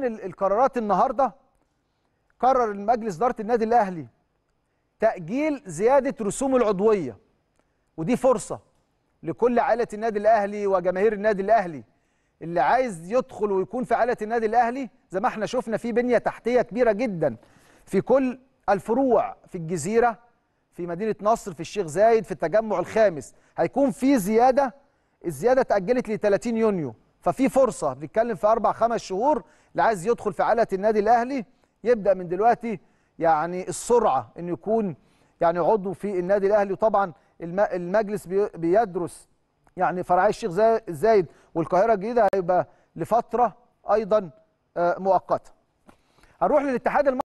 ضمن القرارات النهارده قرر المجلس اداره النادي الاهلي تاجيل زياده رسوم العضويه ودي فرصه لكل عائله النادي الاهلي وجماهير النادي الاهلي اللي عايز يدخل ويكون في عائله النادي الاهلي زي ما احنا شفنا في بنيه تحتيه كبيره جدا في كل الفروع في الجزيره في مدينه نصر في الشيخ زايد في التجمع الخامس هيكون في زياده الزياده اتاجلت ل 30 يونيو ففي فرصه بنتكلم في اربع خمس شهور اللي عايز يدخل في عائله النادي الاهلي يبدا من دلوقتي يعني السرعه انه يكون يعني عضو في النادي الاهلي وطبعا المجلس بيدرس يعني فرعي الشيخ زايد والقاهره الجديده هيبقى لفتره ايضا آه، مؤقته. هنروح للاتحاد المصري